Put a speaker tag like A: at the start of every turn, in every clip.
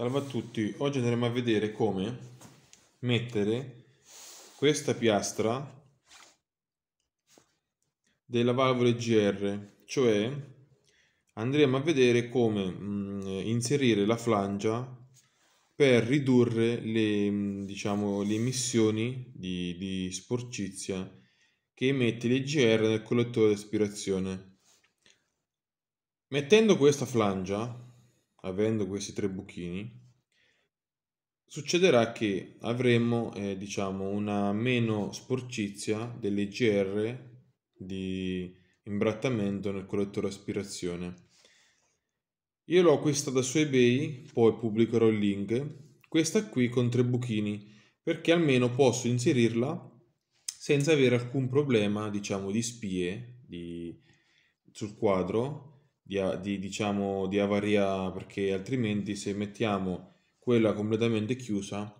A: Salve a tutti, oggi andremo a vedere come mettere questa piastra della valvola GR, cioè andremo a vedere come mh, mm, inserire la flangia per ridurre le, mh, mm, diciamo, le emissioni di, di sporcizia che emette l'EGR nel collettore d'aspirazione. Mettendo questa flangia avendo questi tre buchini, succederà che avremo eh, diciamo una meno sporcizia delle GR di imbrattamento nel collettore aspirazione. Io l'ho acquistata su eBay, poi pubblicherò il link. Questa qui con tre buchini, perché almeno posso inserirla senza avere alcun problema, diciamo, di spie di... sul quadro di, di, diciamo, di avaria, perché altrimenti se mettiamo quella completamente chiusa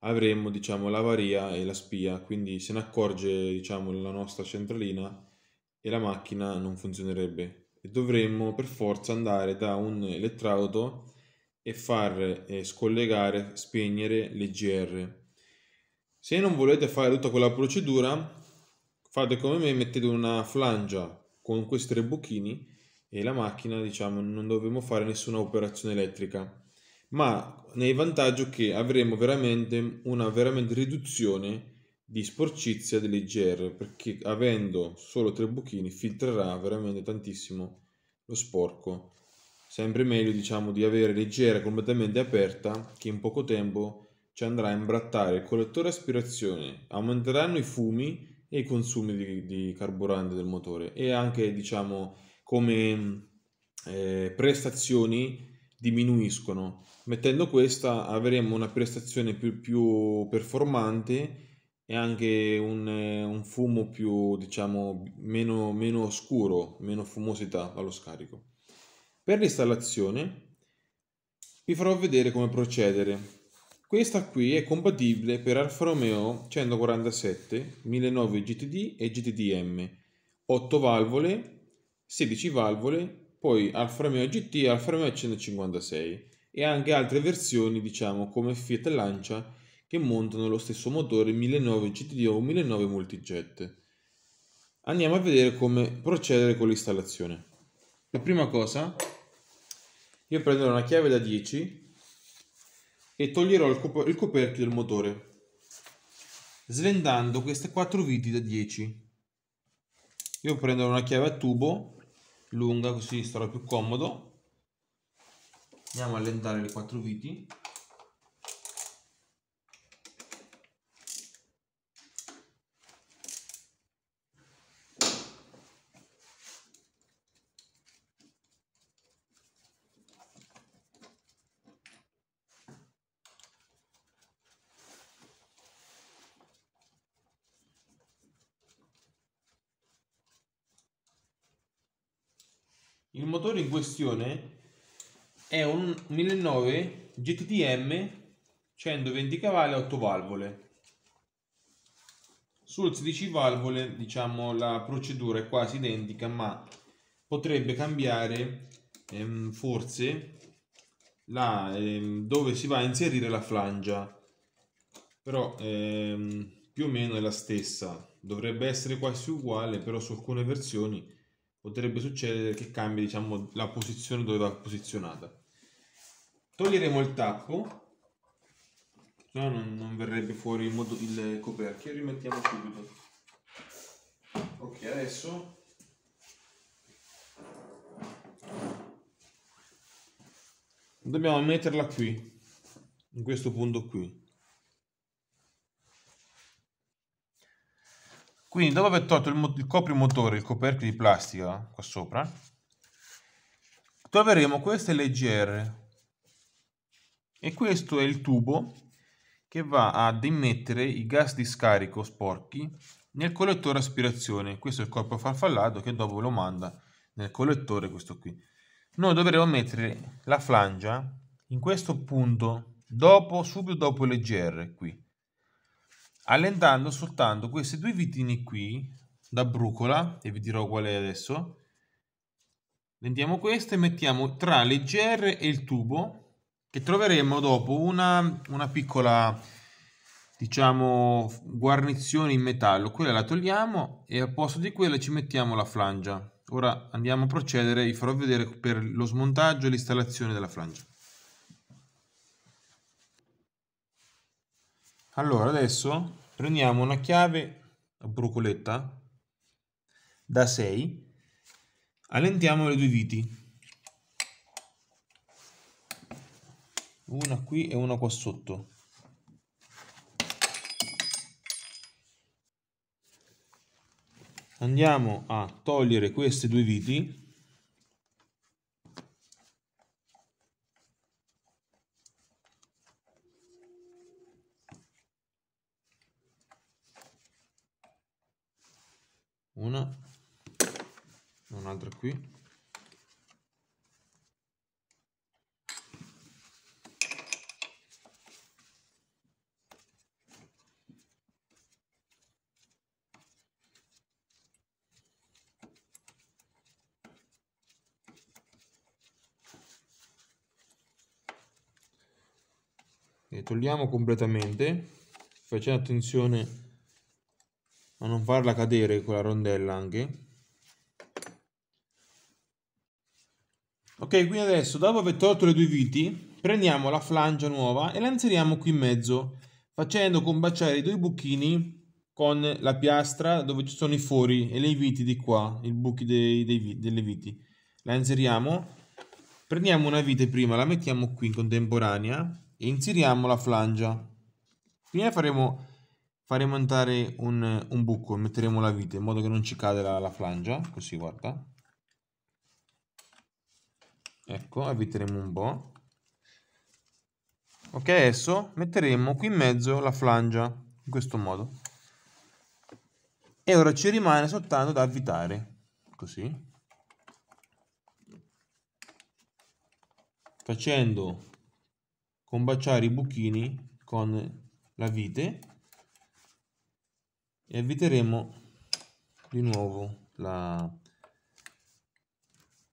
A: avremmo diciamo, l'avaria e la spia, quindi se ne accorge diciamo, la nostra centralina e la macchina non funzionerebbe e dovremmo per forza andare da un elettrauto e far eh, scollegare, spegnere le GR. Se non volete fare tutta quella procedura, fate come me, mettete una flangia con questi tre buchini e la macchina diciamo non dovremo fare nessuna operazione elettrica ma nel vantaggio che avremo veramente una veramente riduzione di sporcizia dell'IGR perché avendo solo tre buchini filtrerà veramente tantissimo lo sporco sempre meglio diciamo di avere l'IGR completamente aperta che in poco tempo ci andrà a imbrattare il collettore aspirazione aumenteranno i fumi e i consumi di, di carburante del motore e anche diciamo come eh, prestazioni diminuiscono. Mettendo questa avremo una prestazione più, più performante e anche un, eh, un fumo più, diciamo, meno, meno oscuro, meno fumosità allo scarico. Per l'installazione vi farò vedere come procedere. Questa qui è compatibile per Alfa Romeo 147 19 GTD e GTDM, 8 valvole 16 valvole, poi Alfa Romeo GT e Alfa Romeo 156 e anche altre versioni, diciamo, come Fiat Lancia che montano lo stesso motore 1009 GTD o 1009 Multijet. Andiamo a vedere come procedere con l'installazione. La prima cosa, io prenderò una chiave da 10 e toglierò il, cop il coperchio del motore svendando queste quattro viti da 10. Io prenderò una chiave a tubo lunga così sarà più comodo andiamo a allentare le quattro viti Il motore in questione è un 1009 GTTM 120 cavalli a 8 valvole. Sul 16 valvole, diciamo, la procedura è quasi identica, ma potrebbe cambiare ehm, forse la, ehm, dove si va a inserire la flangia. Però ehm, più o meno è la stessa, dovrebbe essere quasi uguale, però su alcune versioni potrebbe succedere che cambi diciamo, la posizione dove va posizionata. Toglieremo il tappo, se no non, non verrebbe fuori il, modo, il coperchio, rimettiamo subito. Ok, adesso dobbiamo metterla qui, in questo punto qui. Quindi dopo aver tolto il, il coprimotore, il coperchio di plastica qua sopra, troveremo queste leggi R. E questo è il tubo che va ad immettere i gas di scarico sporchi nel collettore aspirazione. Questo è il corpo farfallato che dopo lo manda nel collettore, questo qui. Noi dovremo mettere la flangia in questo punto, dopo, subito dopo l'EGR, qui allentando soltanto questi due vitini qui da brucola, e vi dirò qual è adesso, Vendiamo questo e mettiamo tra le GR e il tubo che troveremo dopo una, una, piccola diciamo guarnizione in metallo quella la togliamo e al posto di quella ci mettiamo la flangia ora andiamo a procedere vi farò vedere per lo smontaggio e l'installazione della flangia Allora, adesso prendiamo una chiave a brucoletta da 6, allentiamo le due viti, una qui e una qua sotto. Andiamo a togliere queste due viti una un'altra qui e togliamo completamente facendo attenzione a non farla cadere quella rondella anche ok quindi adesso dopo aver tolto le due viti prendiamo la flangia nuova e la inseriamo qui in mezzo facendo combaciare i due buchini con la piastra dove ci sono i fori e le viti di qua i buchi dei, dei, delle viti la inseriamo prendiamo una vite prima la mettiamo qui in contemporanea e inseriamo la flangia prima faremo faremo entrare un, un buco e metteremo la vite in modo che non ci cade la, la flangia così guarda ecco avviteremo un po' ok adesso metteremo qui in mezzo la flangia in questo modo e ora ci rimane soltanto da avvitare così facendo combaciare i buchini con la vite eviteremo di nuovo la,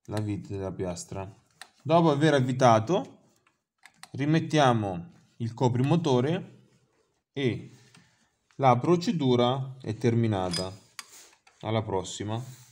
A: la vite della piastra. Dopo aver avvitato rimettiamo il coprimotore e la procedura è terminata. Alla prossima.